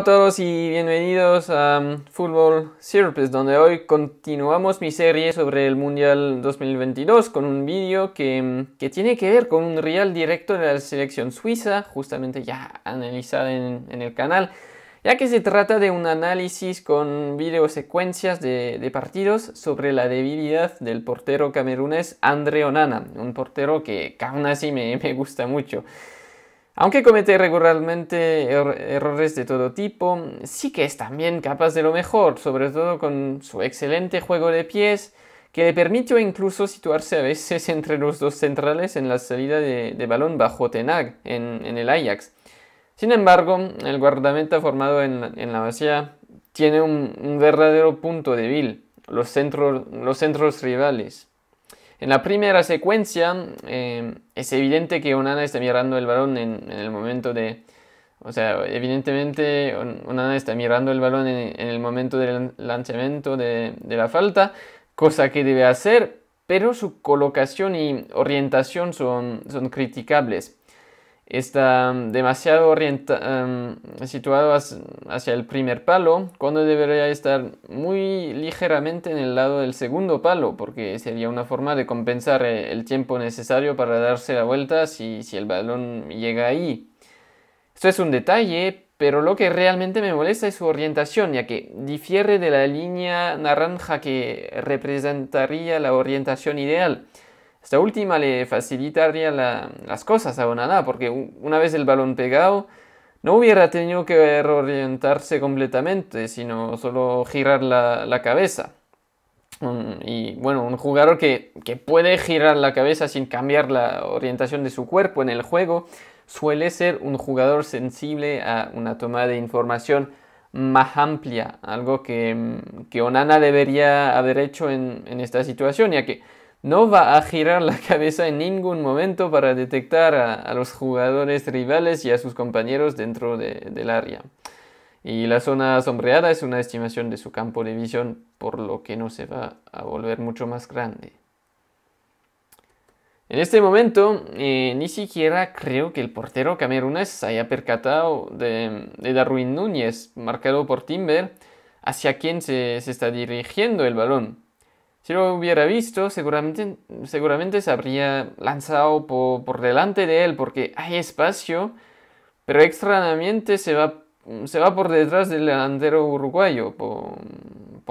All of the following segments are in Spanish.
a todos y bienvenidos a um, Fútbol Sirpes, donde hoy continuamos mi serie sobre el Mundial 2022 con un vídeo que, um, que, tiene que ver con un real directo de la selección suiza, justamente ya analizada en, el canal, ya que se trata de un análisis con videosecuencias de, de partidos sobre la debilidad del portero camerunés Andre Onana, un portero que aún así me, me gusta mucho. Aunque comete regularmente er-, errores de todo tipo, sí que es también capaz de lo mejor, sobre todo con su excelente juego de pies, que le permitió incluso situarse a veces entre los dos centrales en la salida de, balón bajo Tenag en, el Ajax. Sin embargo, el guardameta formado en la, en tiene un, verdadero punto débil, los centros rivales. En la primera secuencia em, es evidente que Onana está mirando el balón en, el momento de... O sea, evidentemente Onana está mirando el balón en, el momento del lanzamiento de, de, la falta, cosa que debe hacer, pero su colocación y orientación son, son criticables está mm, demasiado em, situado hacia el primer palo, cuando debería estar muy ligeramente en el lado del segundo palo, porque sería una forma de compensar eh, el tiempo necesario para darse la vuelta si, si el balón llega ahí. Esto es un detalle, pero lo que realmente me molesta es su orientación, ya que difiere de la línea naranja que representaría la orientación ideal. Esta última le facilitaría las cosas a Onana, porque una vez el balón pegado, no hubiera tenido que orientarse completamente, sino solo girar la, cabeza. y bueno, un jugador que, puede girar la cabeza sin cambiar la orientación de su cuerpo en el juego suele ser un jugador sensible a una toma de información más amplia, algo que, Onana debería haber hecho en, en esta situación, ya que no va a girar la cabeza en ningún momento para detectar a, los jugadores rivales y a sus compañeros dentro del área. Y la zona sombreada es una estimación de su campo de visión, por lo que no se va a volver mucho más grande. En este momento, eh, ni siquiera creo que el portero camerunés haya percatado de, Darwin Núñez, marcado por Timber, hacia quien se está dirigiendo el balón. Si lo hubiera visto, seguramente, seguramente se habría lanzado por, delante de él porque hay espacio, pero extrañamente se va, se va por detrás del delantero uruguayo. Por,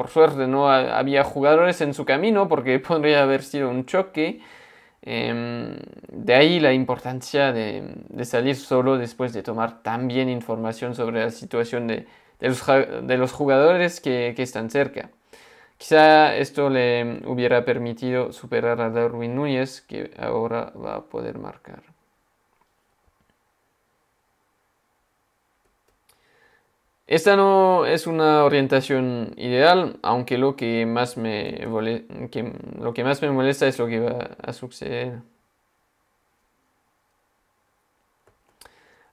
suerte no había jugadores en su camino porque podría haber sido un choque. Em, de ahí la importancia de, salir solo después de tomar también información sobre la situación de, los, jugadores que están cerca. Quizá esto le hubiera permitido superar a Darwin Núñez, que ahora va a poder marcar. Esta no es una orientación ideal, aunque lo que más me, molesta es lo que va a suceder.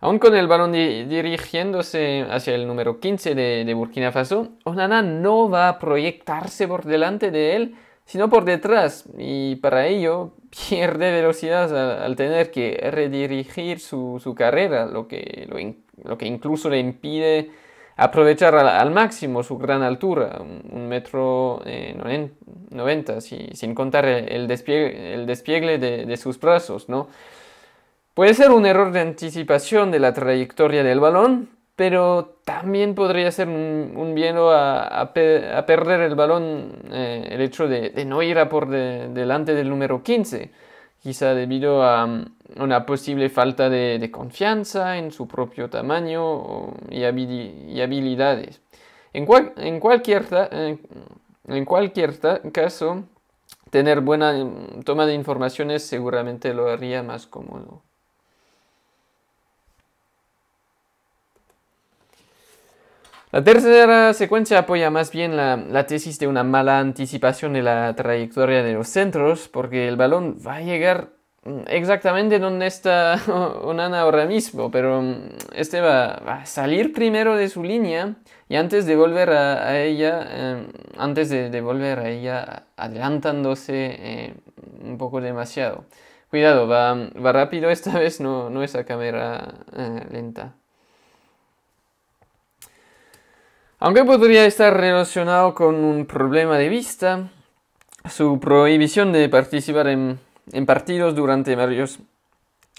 Aún con el balón dirigiéndose hacia el número 15 de, Burkina Faso, Onana no va a proyectarse por delante de él, sino por detrás, y para ello pierde velocidad al, tener que redirigir su, carrera, lo que, lo, que, incluso le impide aprovechar al, máximo su gran altura, un, metro 90, eh, sin contar el, despliegue, el de, de sus brazos, ¿no? Puede ser un error de anticipación de la trayectoria del balón, pero también podría ser un, bien miedo a, perder el balón eh, el hecho de, no ir a por delante del número 15, quizá debido a mm, una posible falta de, confianza en su propio tamaño y, habilidades. En, cualquier, en cualquier eh, caso, tener buena mm, toma de informaciones seguramente lo haría más cómodo. La tercera secuencia apoya más bien la, tesis de una mala anticipación de la trayectoria de los centros, porque el balón va a llegar mm, exactamente donde está Onana ahora mismo, pero mm, este va, a salir primero de su línea y antes de volver a, ella, em, antes de, volver a ella, adelantándose eh, un poco demasiado. Cuidado, va, rápido esta vez, no, no a cámara eh, lenta. Aunque podría estar relacionado con un problema de vista, su prohibición de participar en, partidos durante varios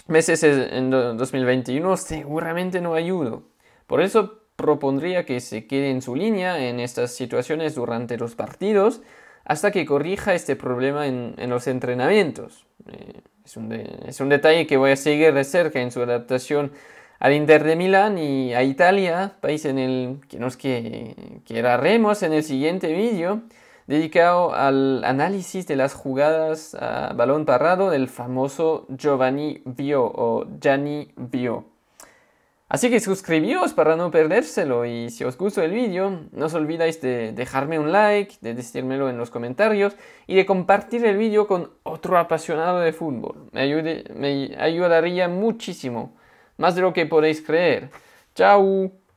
meses en 2021 seguramente no ayudó. Por eso propondría que se quede en su línea en estas situaciones durante los partidos hasta que corrija este problema en, los entrenamientos. Eh, es, un es, un detalle que voy a seguir de cerca en su adaptación al Inter de Milán y a Italia, país en el que nos quedaremos en el siguiente vídeo, dedicado al análisis de las jugadas a balón parado del famoso Giovanni Bio o Gianni Bio. Así que suscribíos para no perdérselo y si os gustó el vídeo, no os olvidáis de dejarme un like, de decírmelo en los comentarios y de compartir el vídeo con otro apasionado de fútbol. Me, me ayudaría muchísimo. Más de lo que podéis creer. Tchau!